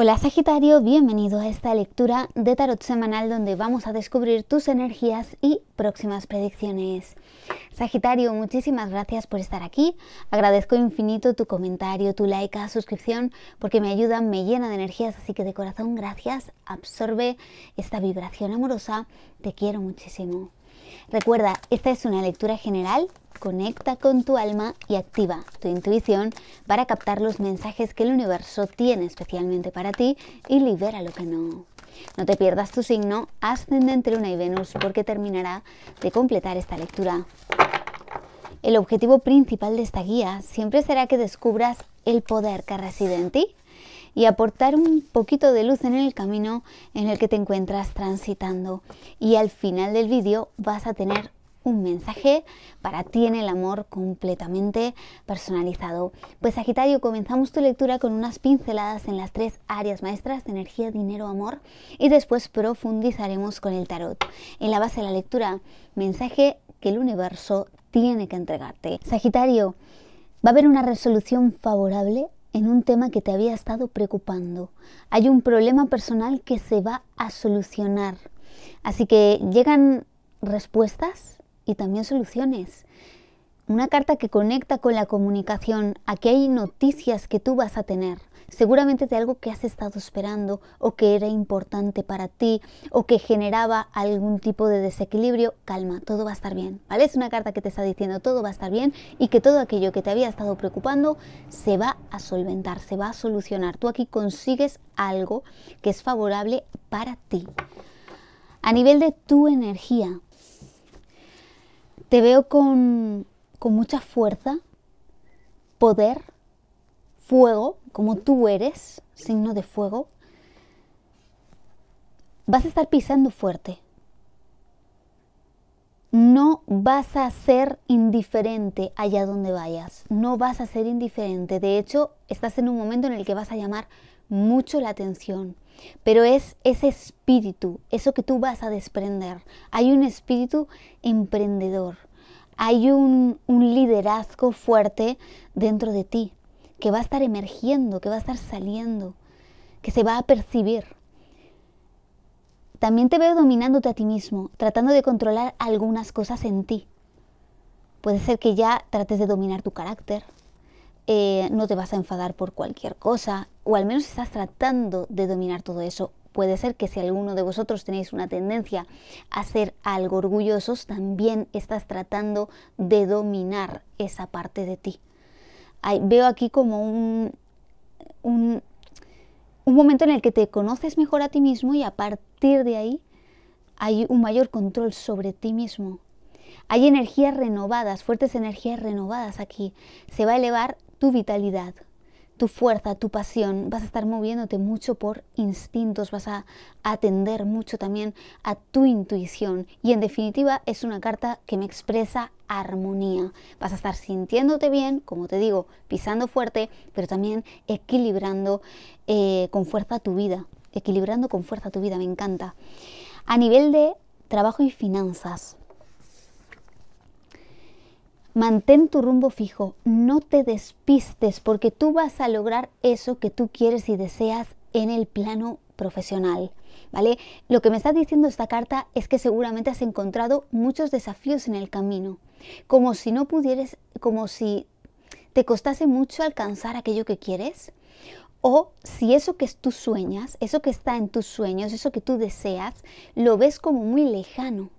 Hola Sagitario, bienvenido a esta lectura de tarot semanal donde vamos a descubrir tus energías y próximas predicciones. Sagitario, muchísimas gracias por estar aquí. Agradezco infinito tu comentario, tu like, suscripción, porque me ayudan, me llena de energías, así que de corazón gracias. Absorbe esta vibración amorosa. Te quiero muchísimo. Recuerda, esta es una lectura general. Conecta con tu alma y activa tu intuición para captar los mensajes que el universo tiene especialmente para ti y libera lo que no. No te pierdas tu signo ascendente Luna y Venus porque terminará de completar esta lectura. El objetivo principal de esta guía siempre será que descubras el poder que reside en ti y aportar un poquito de luz en el camino en el que te encuentras transitando. Y al final del vídeo vas a tener un mensaje para ti en el amor completamente personalizado. Pues Sagitario, comenzamos tu lectura con unas pinceladas en las tres áreas maestras de energía, dinero, amor y después profundizaremos con el tarot. En la base de la lectura, mensaje que el universo tiene que entregarte. Sagitario, va a haber una resolución favorable en un tema que te había estado preocupando. Hay un problema personal que se va a solucionar. Así que llegan respuestas y también soluciones. Una carta que conecta con la comunicación. Aquí hay noticias que tú vas a tener seguramente de algo que has estado esperando o que era importante para ti o que generaba algún tipo de desequilibrio, calma, todo va a estar bien, ¿vale? Es una carta que te está diciendo todo va a estar bien y que todo aquello que te había estado preocupando se va a solventar, se va a solucionar. Tú aquí consigues algo que es favorable para ti. A nivel de tu energía, te veo con, con mucha fuerza, poder, fuego, como tú eres, signo de fuego, vas a estar pisando fuerte. No vas a ser indiferente allá donde vayas, no vas a ser indiferente. De hecho, estás en un momento en el que vas a llamar mucho la atención, pero es ese espíritu, eso que tú vas a desprender. Hay un espíritu emprendedor, hay un, liderazgo fuerte dentro de ti que va a estar emergiendo, que va a estar saliendo, que se va a percibir. También te veo dominándote a ti mismo, tratando de controlar algunas cosas en ti. Puede ser que ya trates de dominar tu carácter, eh, no te vas a enfadar por cualquier cosa, o al menos estás tratando de dominar todo eso. Puede ser que si alguno de vosotros tenéis una tendencia a ser algo orgullosos, también estás tratando de dominar esa parte de ti veo aquí como un momento en el que te conoces mejor a ti mismo y a partir de ahí hay un mayor control sobre ti mismo. Hay energías renovadas, fuertes energías renovadas aquí. Se va a elevar tu vitalidad, tu fuerza, tu pasión, vas a estar moviéndote mucho por instintos, vas a atender mucho también a tu intuición y en definitiva es una carta que me expresa armonía. Vas a estar sintiéndote bien, como te digo, pisando fuerte, pero también equilibrando eh, con fuerza tu vida, equilibrando con fuerza tu vida, me encanta. A nivel de trabajo y finanzas, Mantén tu rumbo fijo, no te despistes porque tú vas a lograr eso que tú quieres y deseas en el plano profesional. ¿Vale? Lo que me está diciendo esta carta es que seguramente has encontrado muchos desafíos en el camino, como si no pudieras, como si te costase mucho alcanzar aquello que quieres, o si eso que tú sueñas, eso que está en tus sueños, eso que tú deseas, lo ves como muy lejano.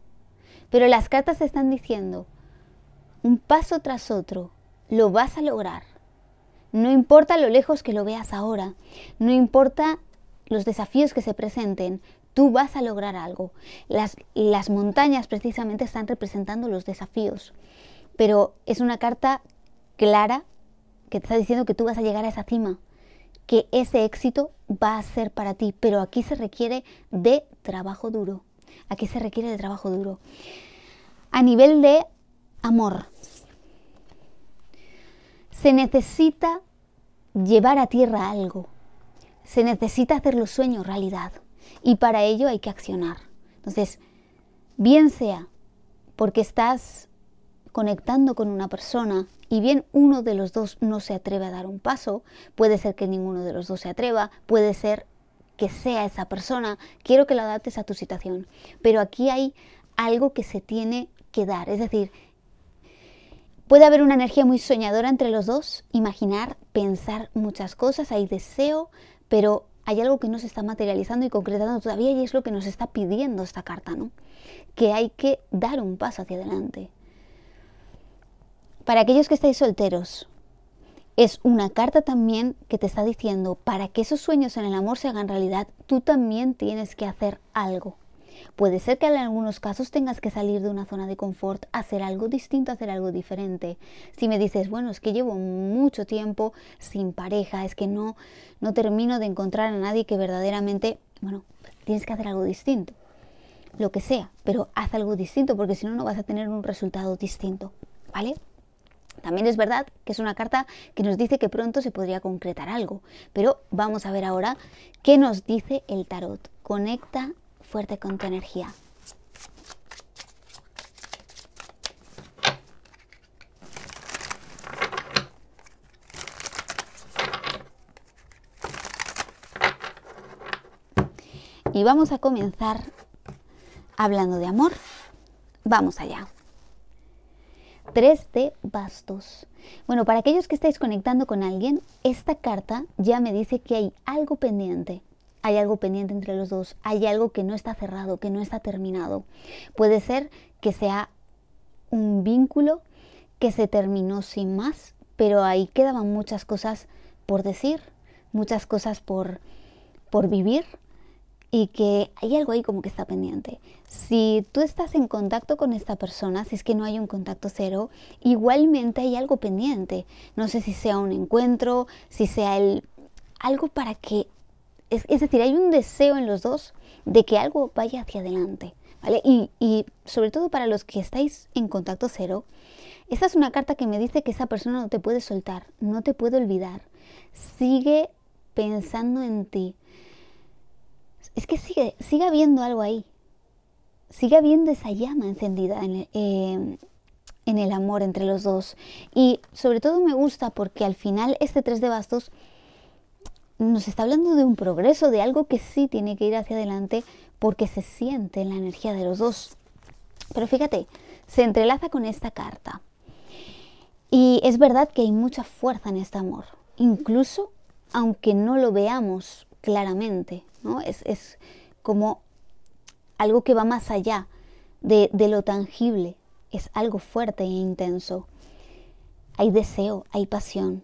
Pero las cartas están diciendo, un paso tras otro, lo vas a lograr. No importa lo lejos que lo veas ahora, no importa los desafíos que se presenten, tú vas a lograr algo. Las, las montañas precisamente están representando los desafíos, pero es una carta clara que te está diciendo que tú vas a llegar a esa cima, que ese éxito va a ser para ti, pero aquí se requiere de trabajo duro. Aquí se requiere de trabajo duro. A nivel de amor. Se necesita llevar a tierra algo. Se necesita hacer los sueños realidad. Y para ello hay que accionar. Entonces, bien sea porque estás conectando con una persona y bien uno de los dos no se atreve a dar un paso, puede ser que ninguno de los dos se atreva, puede ser que sea esa persona, quiero que la adaptes a tu situación, pero aquí hay algo que se tiene que dar, es decir, Puede haber una energía muy soñadora entre los dos, imaginar, pensar muchas cosas, hay deseo, pero hay algo que no se está materializando y concretando todavía y es lo que nos está pidiendo esta carta, ¿no? Que hay que dar un paso hacia adelante. Para aquellos que estáis solteros, es una carta también que te está diciendo, para que esos sueños en el amor se hagan realidad, tú también tienes que hacer algo. Puede ser que en algunos casos tengas que salir de una zona de confort, hacer algo distinto, hacer algo diferente. Si me dices, bueno, es que llevo mucho tiempo sin pareja, es que no, no termino de encontrar a nadie que verdaderamente, bueno, tienes que hacer algo distinto. Lo que sea, pero haz algo distinto porque si no, no vas a tener un resultado distinto. ¿Vale? También es verdad que es una carta que nos dice que pronto se podría concretar algo, pero vamos a ver ahora qué nos dice el tarot. Conecta fuerte con tu energía. Y vamos a comenzar hablando de amor. Vamos allá. Tres de bastos. Bueno, para aquellos que estáis conectando con alguien, esta carta ya me dice que hay algo pendiente hay algo pendiente entre los dos, hay algo que no está cerrado, que no está terminado. Puede ser que sea un vínculo que se terminó sin más, pero ahí quedaban muchas cosas por decir, muchas cosas por, por vivir y que hay algo ahí como que está pendiente. Si tú estás en contacto con esta persona, si es que no hay un contacto cero, igualmente hay algo pendiente. No sé si sea un encuentro, si sea el, algo para que es, decir, hay un deseo en los dos de que algo vaya hacia adelante. Y, sobre todo para los que estáis en contacto cero, esta es una carta que me dice que esa persona no te puede soltar, no te puede olvidar. Sigue pensando en ti. Es que sigue, sigue habiendo algo ahí. Sigue habiendo esa llama encendida en el, eh, en el amor entre los dos. Y sobre todo me gusta porque al final este tres de bastos nos está hablando de un progreso, de algo que sí tiene que ir hacia adelante porque se siente la energía de los dos. Pero fíjate, se entrelaza con esta carta. Y es verdad que hay mucha fuerza en este amor, incluso aunque no lo veamos claramente, ¿no? Es, es como algo que va más allá de, de lo tangible, es algo fuerte e intenso. Hay deseo, hay pasión,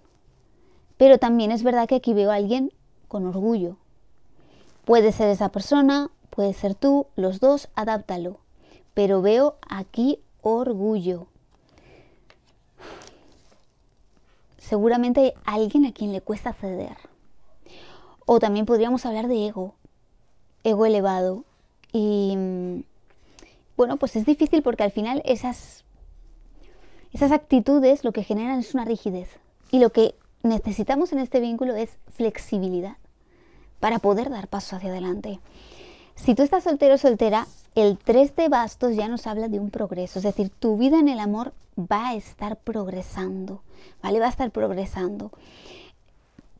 pero también es verdad que aquí veo a alguien con orgullo. Puede ser esa persona, puede ser tú, los dos, adáptalo. Pero veo aquí orgullo. Seguramente hay alguien a quien le cuesta ceder. O también podríamos hablar de ego, ego elevado. Y mm, bueno, pues es difícil porque al final esas, esas actitudes lo que generan es una rigidez. Y lo que necesitamos en este vínculo es flexibilidad para poder dar paso hacia adelante. Si tú estás soltero o soltera, el 3 de bastos ya nos habla de un progreso, es decir, tu vida en el amor va a estar progresando, ¿vale? Va a estar progresando.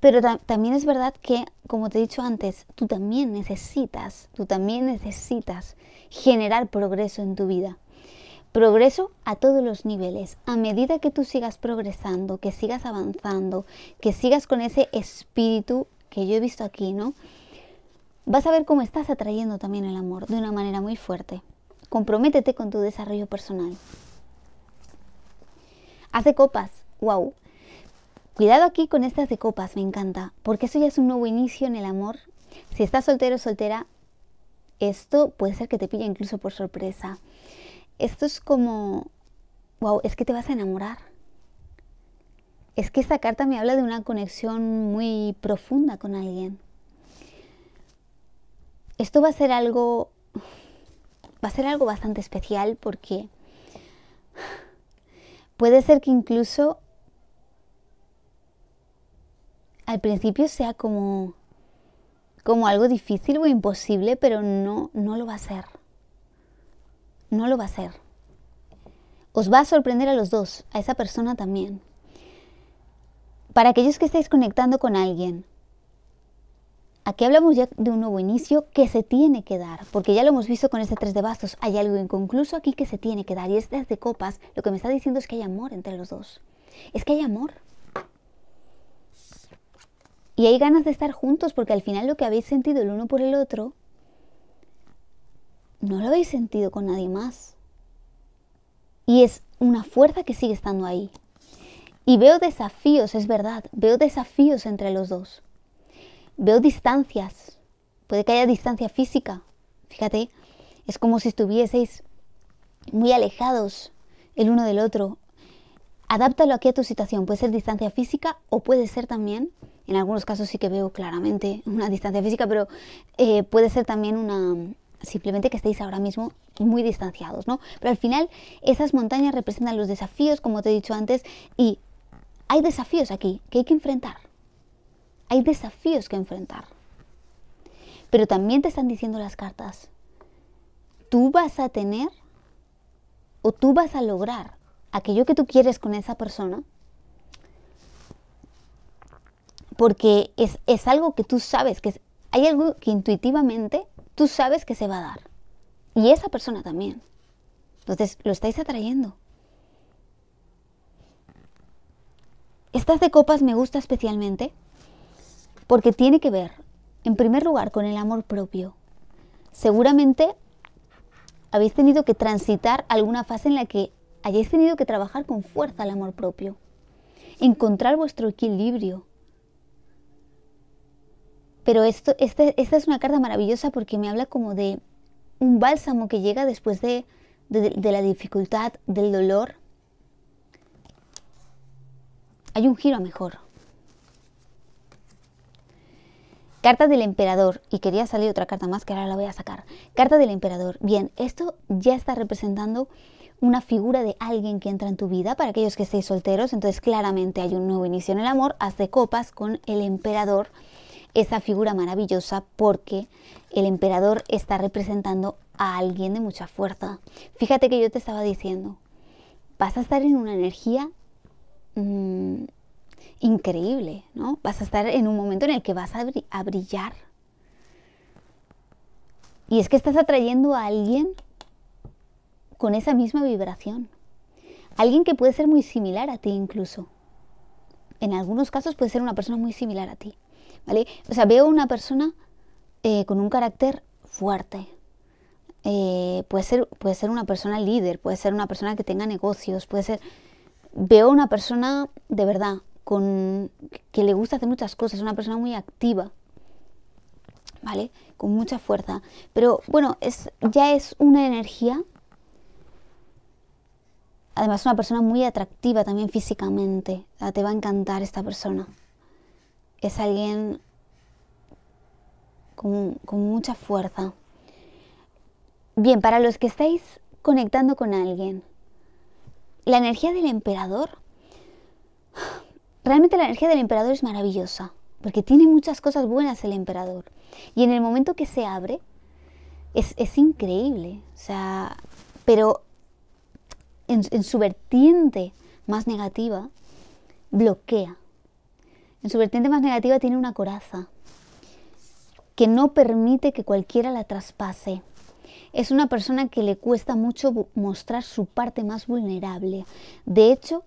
Pero también es verdad que, como te he dicho antes, tú también necesitas, tú también necesitas generar progreso en tu vida. Progreso a todos los niveles. A medida que tú sigas progresando, que sigas avanzando, que sigas con ese espíritu que yo he visto aquí, ¿no? Vas a ver cómo estás atrayendo también el amor de una manera muy fuerte. Comprométete con tu desarrollo personal. Hace copas. ¡Wow! Cuidado aquí con estas de copas, me encanta, porque eso ya es un nuevo inicio en el amor. Si estás soltero o soltera, esto puede ser que te pille incluso por sorpresa. Esto es como, wow, es que te vas a enamorar. Es que esta carta me habla de una conexión muy profunda con alguien. Esto va a ser algo, va a ser algo bastante especial porque puede ser que incluso al principio sea como, como algo difícil o imposible, pero no, no lo va a ser no lo va a hacer. Os va a sorprender a los dos, a esa persona también. Para aquellos que estáis conectando con alguien, aquí hablamos ya de un nuevo inicio que se tiene que dar, porque ya lo hemos visto con este tres de bastos, hay algo inconcluso aquí que se tiene que dar, y este de copas lo que me está diciendo es que hay amor entre los dos, es que hay amor. Y hay ganas de estar juntos, porque al final lo que habéis sentido el uno por el otro no lo habéis sentido con nadie más. Y es una fuerza que sigue estando ahí. Y veo desafíos, es verdad, veo desafíos entre los dos. Veo distancias. Puede que haya distancia física. Fíjate, es como si estuvieseis muy alejados el uno del otro. Adáptalo aquí a tu situación. Puede ser distancia física o puede ser también, en algunos casos sí que veo claramente una distancia física, pero eh, puede ser también una, simplemente que estéis ahora mismo muy distanciados, ¿no? Pero al final esas montañas representan los desafíos, como te he dicho antes, y hay desafíos aquí que hay que enfrentar. Hay desafíos que enfrentar. Pero también te están diciendo las cartas, tú vas a tener o tú vas a lograr aquello que tú quieres con esa persona, porque es, algo que tú sabes, que hay algo que intuitivamente tú sabes que se va a dar. Y esa persona también. Entonces, lo estáis atrayendo. Estas de copas me gusta especialmente porque tiene que ver, en primer lugar, con el amor propio. Seguramente habéis tenido que transitar alguna fase en la que hayáis tenido que trabajar con fuerza el amor propio, encontrar vuestro equilibrio, pero esto, esta es una carta maravillosa porque me habla como de un bálsamo que llega después de, de la dificultad, del dolor. Hay un giro a mejor. Carta del emperador. Y quería salir otra carta más que ahora la voy a sacar. Carta del emperador. Bien, esto ya está representando una figura de alguien que entra en tu vida para aquellos que estéis solteros. Entonces claramente hay un nuevo inicio en el amor. Haz de copas con el emperador esa figura maravillosa porque el emperador está representando a alguien de mucha fuerza. Fíjate que yo te estaba diciendo, vas a estar en una energía mm, increíble, ¿no? Vas a estar en un momento en el que vas a brillar. Y es que estás atrayendo a alguien con esa misma vibración. Alguien que puede ser muy similar a ti incluso. En algunos casos puede ser una persona muy similar a ti. O sea, veo una persona eh, con un carácter fuerte. Eh, puede, ser, puede ser una persona líder, puede ser una persona que tenga negocios, puede ser... Veo una persona de verdad, con, que le gusta hacer muchas cosas, una persona muy activa, ¿vale? Con mucha fuerza. Pero bueno, es, ya es una energía. Además, una persona muy atractiva también físicamente. te va a encantar esta persona es alguien con, mucha fuerza. Bien, para los que estáis conectando con alguien, la energía del emperador, realmente la energía del emperador es maravillosa, porque tiene muchas cosas buenas el emperador. Y en el momento que se abre, es, increíble, o sea, pero en su vertiente más negativa, bloquea, en su vertiente más negativa tiene una coraza que no permite que cualquiera la traspase. Es una persona que le cuesta mucho mostrar su parte más vulnerable. De hecho,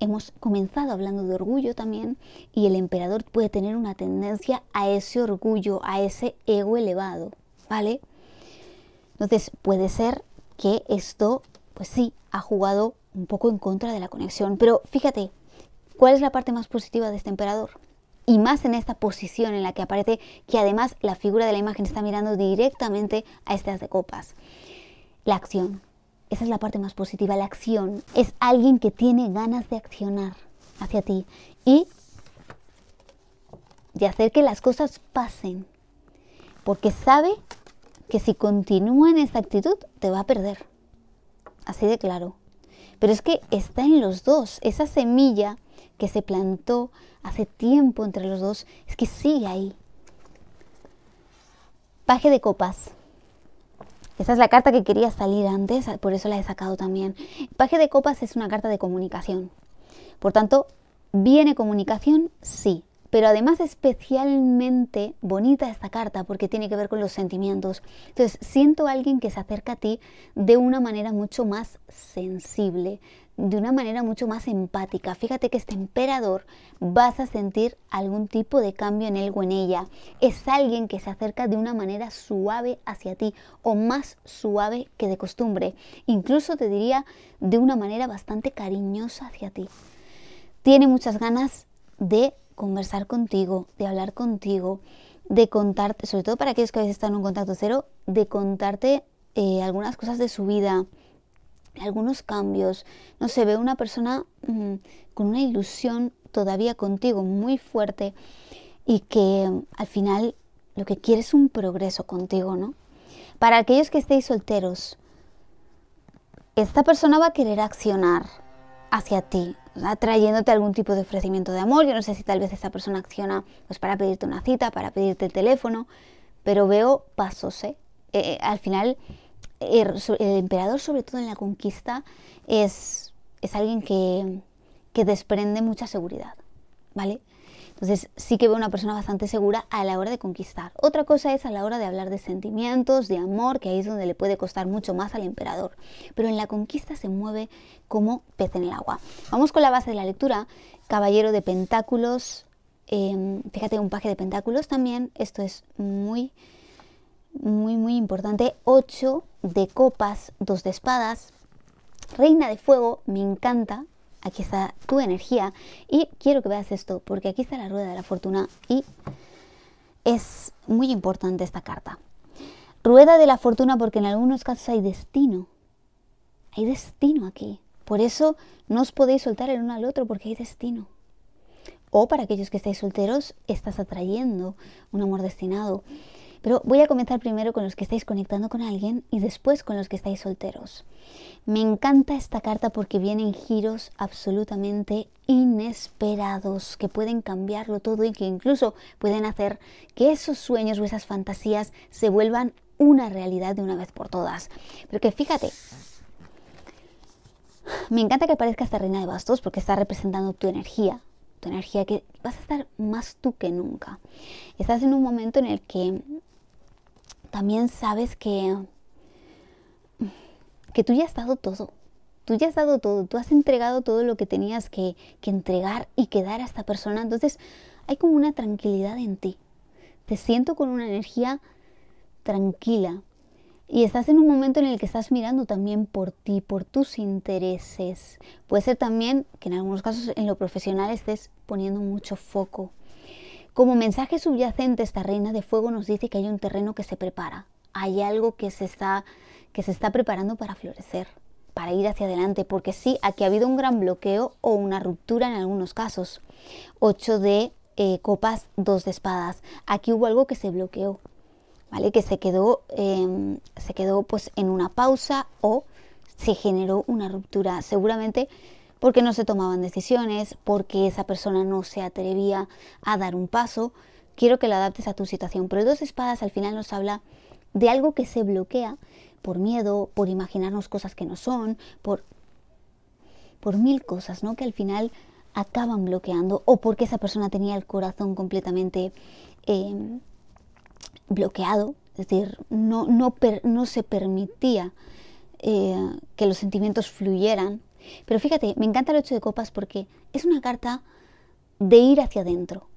hemos comenzado hablando de orgullo también y el emperador puede tener una tendencia a ese orgullo, a ese ego elevado, ¿vale? Entonces, puede ser que esto, pues sí, ha jugado un poco en contra de la conexión, pero fíjate, ¿cuál es la parte más positiva de este emperador? y más en esta posición en la que aparece que además la figura de la imagen está mirando directamente a estas de copas. La acción. Esa es la parte más positiva, la acción. Es alguien que tiene ganas de accionar hacia ti y de hacer que las cosas pasen. Porque sabe que si continúa en esta actitud te va a perder. Así de claro. Pero es que está en los dos. Esa semilla que se plantó hace tiempo entre los dos es que sigue ahí. Paje de copas. Esa es la carta que quería salir antes, ah, por eso la he sacado también. Paje de copas es una carta de comunicación. Por tanto, viene comunicación, sí. Pero además especialmente bonita esta carta porque tiene que ver con los sentimientos. Entonces, siento a alguien que se acerca a ti de una manera mucho más sensible, de una manera mucho más empática. Fíjate que este emperador vas a sentir algún tipo de cambio en él o en ella. Es alguien que se acerca de una manera suave hacia ti o más suave que de costumbre. Incluso te diría de una manera bastante cariñosa hacia ti. Tiene muchas ganas de conversar contigo, de hablar contigo, de contarte, sobre todo para aquellos que habéis estado en un contacto cero, de contarte eh, algunas cosas de su vida, algunos cambios, no se sé, ve una persona mm, con una ilusión todavía contigo muy fuerte y que mm, al final lo que quiere es un progreso contigo, ¿no? Para aquellos que estéis solteros, esta persona va a querer accionar hacia ti, atrayéndote algún tipo de ofrecimiento de amor. Yo no sé si tal vez esta persona acciona pues, para pedirte una cita, para pedirte el teléfono, pero veo pasos, Eh, eh, eh al final Er, el, emperador, sobre todo en la conquista, es, alguien que, desprende mucha seguridad, ¿vale? Entonces sí que veo una persona bastante segura a la hora de conquistar. Otra cosa es a la hora de hablar de sentimientos, de amor, que ahí es donde le puede costar mucho más al emperador. Pero en la conquista se mueve como pez en el agua. Vamos con la base de la lectura. Caballero de Pentáculos. Em, fíjate, un paje de Pentáculos también. Esto es muy muy muy importante, 8 de copas, 2 de espadas, reina de fuego, me encanta, aquí está tu energía y quiero que veas esto porque aquí está la rueda de la fortuna y es muy importante esta carta. Rueda de la fortuna porque en algunos casos hay destino, hay destino aquí, por eso no os podéis soltar el uno al otro porque hay destino. O para aquellos que estáis solteros, estás atrayendo un amor destinado. Pero voy a comenzar primero con los que estáis conectando con alguien y después con los que estáis solteros. Me encanta esta carta porque vienen giros absolutamente inesperados que pueden cambiarlo todo y que incluso pueden hacer que esos sueños o esas fantasías se vuelvan una realidad de una vez por todas. Pero que fíjate, me encanta que aparezca esta reina de bastos porque está representando tu energía, tu energía que vas a estar más tú que nunca. Estás en un momento en el que también sabes que, que tú ya has dado todo. Tú ya has dado todo, tú has entregado todo lo que tenías que, entregar y quedar a esta persona. Entonces hay como una tranquilidad en ti. Te siento con una energía tranquila. Y estás en un momento en el que estás mirando también por ti, por tus intereses. Puede ser también que en algunos casos en lo profesional estés poniendo mucho foco como mensaje subyacente, esta reina de fuego nos dice que hay un terreno que se prepara, hay algo que se está, que se está preparando para florecer, para ir hacia adelante, porque sí, aquí ha habido un gran bloqueo o una ruptura en algunos casos. 8 de eh, copas, 2 de espadas. Aquí hubo algo que se bloqueó, ¿vale? Que se quedó, em, se quedó pues en una pausa o se generó una ruptura. Seguramente porque no se tomaban decisiones, porque esa persona no se atrevía a dar un paso, quiero que lo adaptes a tu situación. Pero dos espadas al final nos habla de algo que se bloquea por miedo, por imaginarnos cosas que no son, por, por mil cosas, ¿no? Que al final acaban bloqueando o porque esa persona tenía el corazón completamente em, bloqueado, es decir, no, no, no se permitía eh, que los sentimientos fluyeran pero fíjate, me encanta el ocho de copas porque es una carta de ir hacia adentro.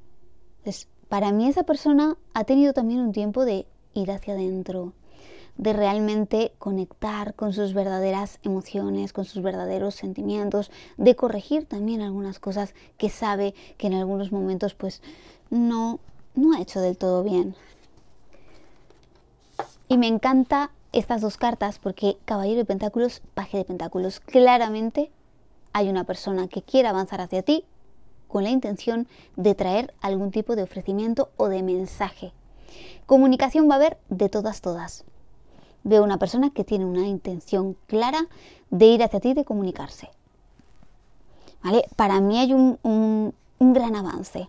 para mí esa persona ha tenido también un tiempo de ir hacia adentro, de realmente conectar con sus verdaderas emociones, con sus verdaderos sentimientos, de corregir también algunas cosas que sabe que en algunos momentos pues no, no ha hecho del todo bien. Y me encanta estas dos cartas porque Caballero de Pentáculos, Paje de Pentáculos, claramente hay una persona que quiere avanzar hacia ti con la intención de traer algún tipo de ofrecimiento o de mensaje. Comunicación va a haber de todas, todas. Veo una persona que tiene una intención clara de ir hacia ti, de comunicarse. ¿Vale? Para mí hay un, un, un gran avance,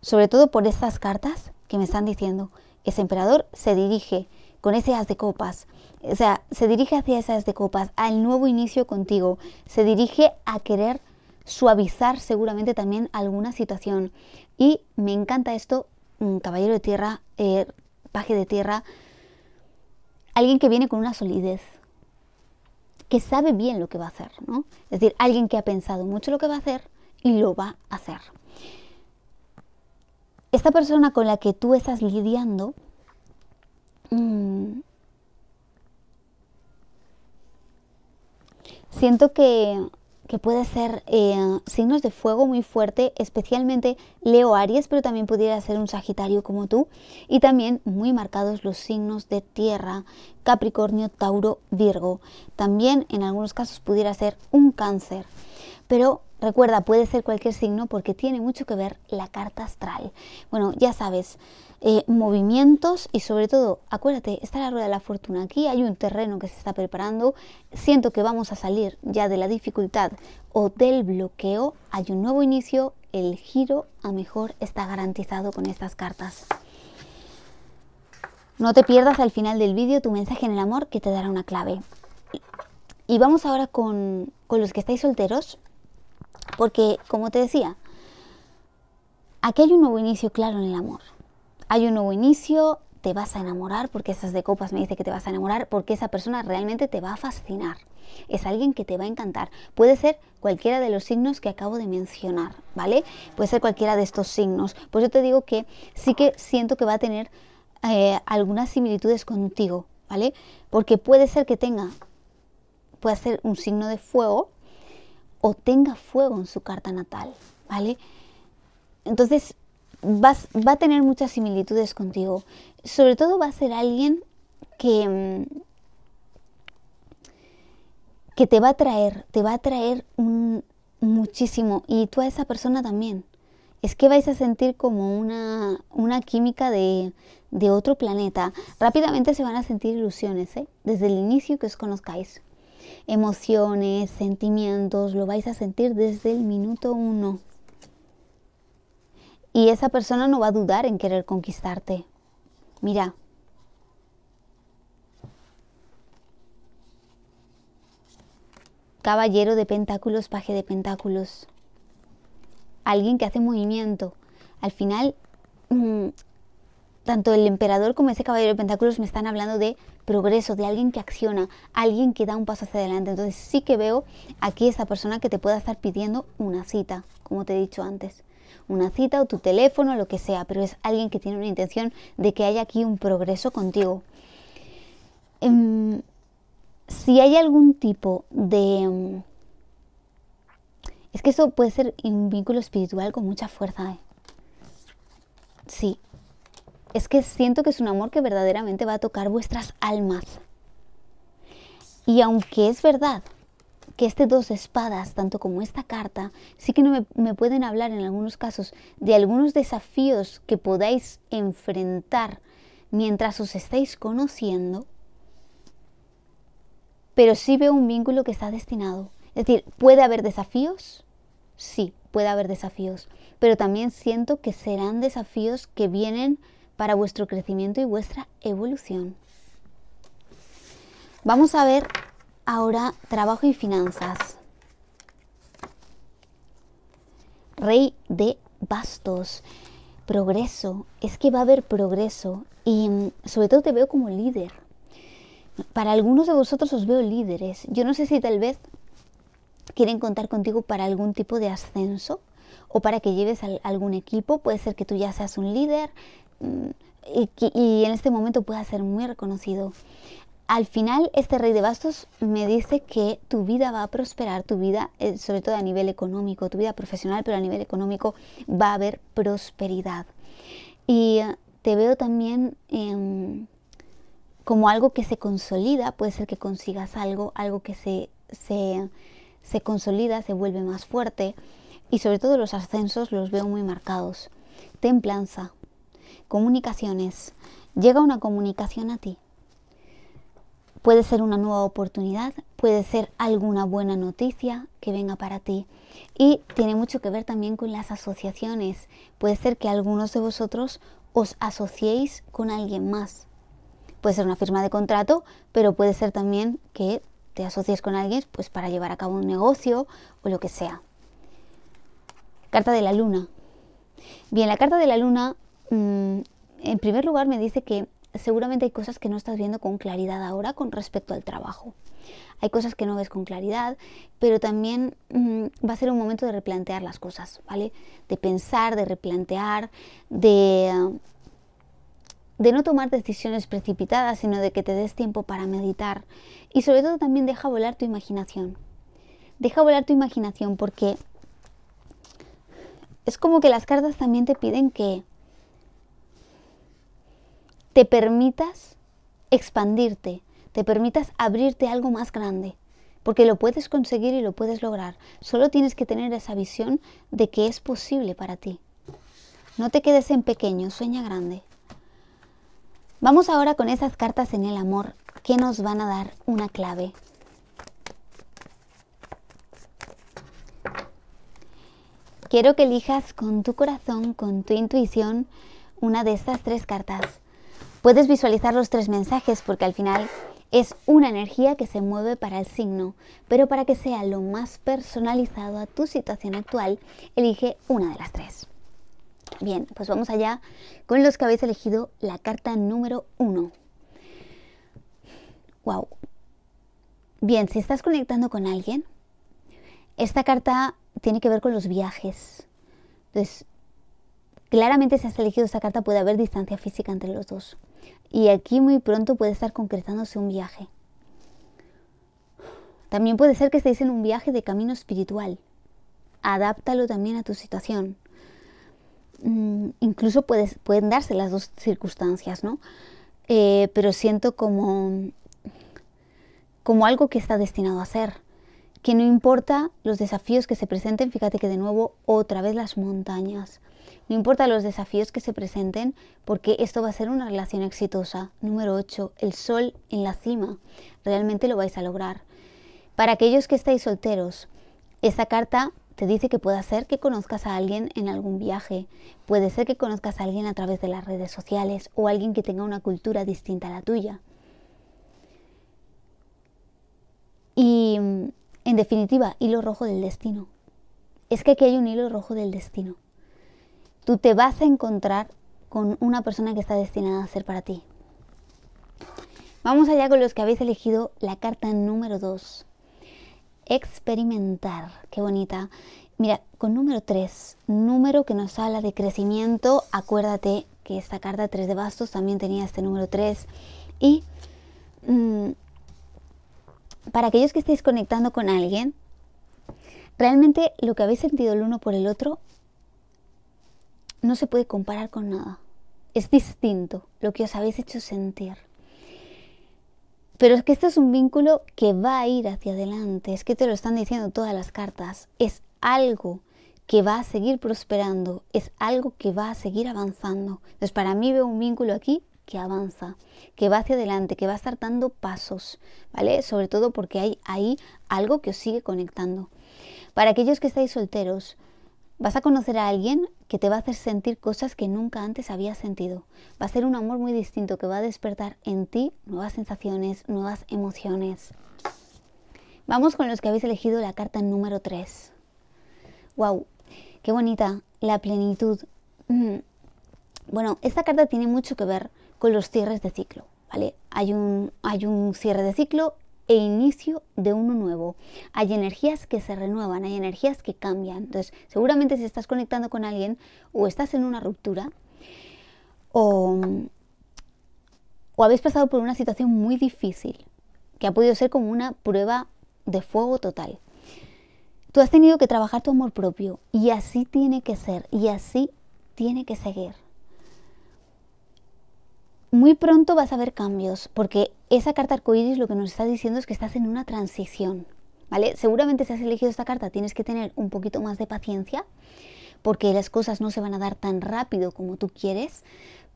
sobre todo por estas cartas que me están diciendo. Ese emperador se dirige con ese as de copas. O sea, se dirige hacia esas de copas, al nuevo inicio contigo. Se dirige a querer suavizar seguramente también alguna situación. Y me encanta esto, un mm, caballero de tierra, eh, paje de tierra, alguien que viene con una solidez, que sabe bien lo que va a hacer, ¿no? Es decir, alguien que ha pensado mucho lo que va a hacer y lo va a hacer. Esta persona con la que tú estás lidiando Mm. siento que, puede ser eh, signos de fuego muy fuerte, especialmente Leo Aries, pero también pudiera ser un Sagitario como tú, y también muy marcados los signos de tierra, Capricornio, Tauro, Virgo. También en algunos casos pudiera ser un cáncer, pero Recuerda, puede ser cualquier signo porque tiene mucho que ver la carta astral. Bueno, ya sabes, eh, movimientos y sobre todo, acuérdate, está la rueda de la fortuna. Aquí hay un terreno que se está preparando. Siento que vamos a salir ya de la dificultad o del bloqueo. Hay un nuevo inicio, el giro a mejor está garantizado con estas cartas. No te pierdas al final del vídeo tu mensaje en el amor que te dará una clave. Y vamos ahora con los que estáis solteros porque, como te decía, aquí hay un nuevo inicio claro en el amor. Hay un nuevo inicio, te vas a enamorar porque esas de copas me dice que te vas a enamorar porque esa persona realmente te va a fascinar. Es alguien que te va a encantar. Puede ser cualquiera de los signos que acabo de mencionar, ¿vale? Puede ser cualquiera de estos signos. Pues yo te digo que sí que siento que va a tener eh, algunas similitudes contigo, ¿vale? Porque puede ser que tenga, puede ser un signo de fuego, o tenga fuego en su carta natal, ¿vale? Entonces vas, va a tener muchas similitudes contigo. Sobre todo va a ser alguien que, mm, que te va a traer, te va a traer un, muchísimo. Y tú a esa persona también. Es que vais a sentir como una, química de, de otro planeta. Rápidamente se van a sentir ilusiones, ¿eh? Desde el inicio que os conozcáis emociones, sentimientos, lo vais a sentir desde el minuto uno. Y esa persona no va a dudar en querer conquistarte. Mira. Caballero de pentáculos, paje de pentáculos. Alguien que hace movimiento. Al final mm, tanto el emperador como ese caballero de pentáculos me están hablando de progreso, de alguien que acciona, alguien que da un paso hacia adelante. Entonces sí que veo aquí esa persona que te pueda estar pidiendo una cita, como te he dicho antes. Una cita o tu teléfono, lo que sea, pero es alguien que tiene una intención de que haya aquí un progreso contigo. Em, si hay algún tipo de... Em, es que eso puede ser un vínculo espiritual con mucha fuerza. ¿eh? Sí, es que siento que es un amor que verdaderamente va a tocar vuestras almas. Y aunque es verdad que este dos espadas, tanto como esta carta, sí que no me, me pueden hablar en algunos casos de algunos desafíos que podáis enfrentar mientras os estáis conociendo, pero sí veo un vínculo que está destinado. Es decir, ¿puede haber desafíos? Sí, puede haber desafíos, pero también siento que serán desafíos que vienen para vuestro crecimiento y vuestra evolución. Vamos a ver ahora trabajo y finanzas. Rey de bastos, progreso, es que va a haber progreso y mm, sobre todo te veo como líder. Para algunos de vosotros os veo líderes. Yo no sé si tal vez quieren contar contigo para algún tipo de ascenso o para que lleves algún equipo. Puede ser que tú ya seas un líder, y, en este momento pueda ser muy reconocido. Al final, este rey de bastos me dice que tu vida va a prosperar, tu vida, eh, sobre todo a nivel económico, tu vida profesional, pero a nivel económico va a haber prosperidad. Y eh, te veo también em, como algo que se consolida, puede ser que consigas algo, algo que se, se, se consolida, se vuelve más fuerte. Y sobre todo los ascensos los veo muy marcados. Templanza, comunicaciones. Llega una comunicación a ti. Puede ser una nueva oportunidad, puede ser alguna buena noticia que venga para ti. Y tiene mucho que ver también con las asociaciones. Puede ser que algunos de vosotros os asociéis con alguien más. Puede ser una firma de contrato, pero puede ser también que te asocies con alguien pues para llevar a cabo un negocio o lo que sea. Carta de la luna. Bien, la carta de la luna Mm, en primer lugar me dice que seguramente hay cosas que no estás viendo con claridad ahora con respecto al trabajo. Hay cosas que no ves con claridad, pero también mm, va a ser un momento de replantear las cosas, ¿vale? De pensar, de replantear, de, de no tomar decisiones precipitadas, sino de que te des tiempo para meditar. Y sobre todo también deja volar tu imaginación. Deja volar tu imaginación porque es como que las cartas también te piden que te permitas expandirte, te permitas abrirte algo más grande, porque lo puedes conseguir y lo puedes lograr. Solo tienes que tener esa visión de que es posible para ti. No te quedes en pequeño, sueña grande. Vamos ahora con esas cartas en el amor que nos van a dar una clave. Quiero que elijas con tu corazón, con tu intuición, una de estas tres cartas. Puedes visualizar los tres mensajes porque al final es una energía que se mueve para el signo, pero para que sea lo más personalizado a tu situación actual, elige una de las tres. Bien, pues vamos allá con los que habéis elegido la carta número uno. Wow. Bien, si estás conectando con alguien, esta carta tiene que ver con los viajes. Entonces, claramente si has elegido esta carta puede haber distancia física entre los dos y aquí muy pronto puede estar concretándose un viaje. También puede ser que estéis en un viaje de camino espiritual. Adáptalo también a tu situación. Mm, incluso pueden darse las dos circunstancias, ¿no? Eh, pero siento como, como algo que está destinado a ser. Que no importa los desafíos que se presenten, fíjate que de nuevo otra vez las montañas. No importa los desafíos que se presenten, porque esto va a ser una relación exitosa. Número 8. El sol en la cima. Realmente lo vais a lograr. Para aquellos que estáis solteros, esta carta te dice que puede ser que conozcas a alguien en algún viaje, puede ser que conozcas a alguien a través de las redes sociales o alguien que tenga una cultura distinta a la tuya. Y en definitiva, hilo rojo del destino. Es que aquí hay un hilo rojo del destino tú te vas a encontrar con una persona que está destinada a ser para ti. Vamos allá con los que habéis elegido la carta número 2. Experimentar. Qué bonita. Mira, con número 3, número que nos habla de crecimiento, acuérdate que esta carta 3 de bastos también tenía este número 3. Y mm, para aquellos que estéis conectando con alguien, realmente lo que habéis sentido el uno por el otro no se puede comparar con nada. Es distinto lo que os habéis hecho sentir. Pero es que este es un vínculo que va a ir hacia adelante, es que te lo están diciendo todas las cartas, es algo que va a seguir prosperando, es algo que va a seguir avanzando. Entonces para mí veo un vínculo aquí que avanza, que va hacia adelante, que va a estar dando pasos, ¿vale? Sobre todo porque hay ahí algo que os sigue conectando. Para aquellos que estáis solteros, Vas a conocer a alguien que te va a hacer sentir cosas que nunca antes habías sentido. Va a ser un amor muy distinto que va a despertar en ti nuevas sensaciones, nuevas emociones. Vamos con los que habéis elegido la carta número 3. ¡Wow! ¡Qué bonita! La plenitud. Mm. Bueno, esta carta tiene mucho que ver con los cierres de ciclo, ¿vale? Hay un, hay un cierre de ciclo e inicio de uno nuevo. Hay energías que se renuevan, hay energías que cambian. Entonces, seguramente si estás conectando con alguien o estás en una ruptura o, o habéis pasado por una situación muy difícil que ha podido ser como una prueba de fuego total. Tú has tenido que trabajar tu amor propio y así tiene que ser y así tiene que seguir muy pronto vas a ver cambios, porque esa carta arcoíris lo que nos está diciendo es que estás en una transición, ¿vale? Seguramente si has elegido esta carta tienes que tener un poquito más de paciencia, porque las cosas no se van a dar tan rápido como tú quieres,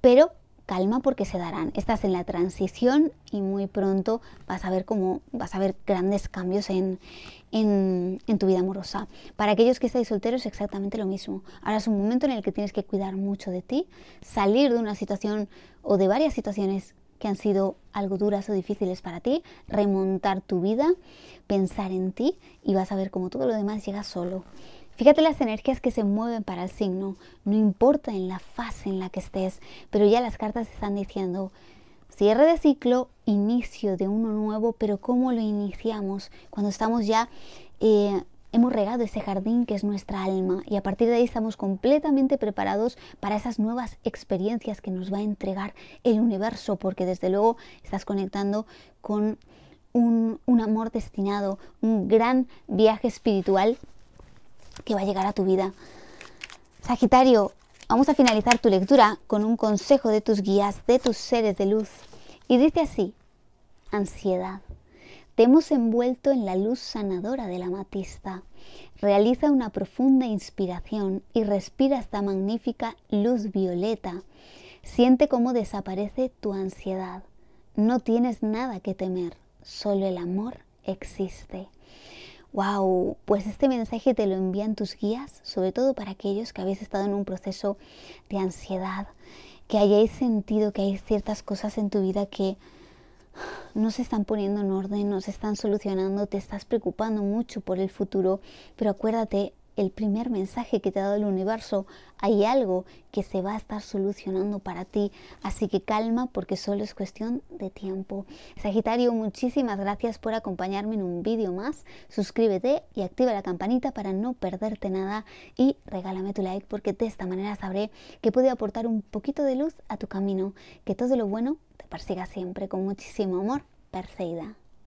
pero calma porque se darán. Estás en la transición y muy pronto vas a ver cómo vas a ver grandes cambios en, tu vida amorosa. Para aquellos que estáis solteros, es exactamente lo mismo. Ahora es un momento en el que tienes que cuidar mucho de ti, salir de una situación o de varias situaciones que han sido algo duras o difíciles para ti, remontar tu vida, pensar en ti y vas a ver cómo todo lo demás llega solo. Fíjate las energías que se mueven para el signo, no importa en la fase en la que estés, pero ya las cartas están diciendo cierre de ciclo, inicio de uno nuevo, pero ¿cómo lo iniciamos? Cuando estamos ya... Eh, hemos regado ese jardín que es nuestra alma y a partir de ahí estamos completamente preparados para esas nuevas experiencias que nos va a entregar el universo, porque desde luego estás conectando con un amor destinado, un gran viaje espiritual que va a llegar a tu vida. Sagitario, vamos a finalizar tu lectura con un consejo de tus guías, de tus seres de luz. Y dice así, ansiedad. Te hemos envuelto en la luz sanadora de la amatista. Realiza una profunda inspiración y respira esta magnífica luz violeta. Siente cómo desaparece tu ansiedad. No tienes nada que temer, solo el amor existe wow, pues este mensaje te lo envían tus guías, sobre todo para aquellos que habéis estado en un proceso de ansiedad, que hayáis sentido que hay ciertas cosas en tu vida que no se están poniendo en orden, no se están solucionando, te estás preocupando mucho por el futuro, pero acuérdate, el primer mensaje que te ha dado el universo, hay algo que se va a estar solucionando para ti. Así que calma porque solo es cuestión de tiempo. Sagitario, muchísimas gracias por acompañarme en un vídeo más. Suscríbete y activa la campanita para no perderte nada y regálame tu like porque de esta manera sabré que pude aportar un poquito de luz a tu camino. Que todo lo bueno te persiga siempre con muchísimo amor. Perseida.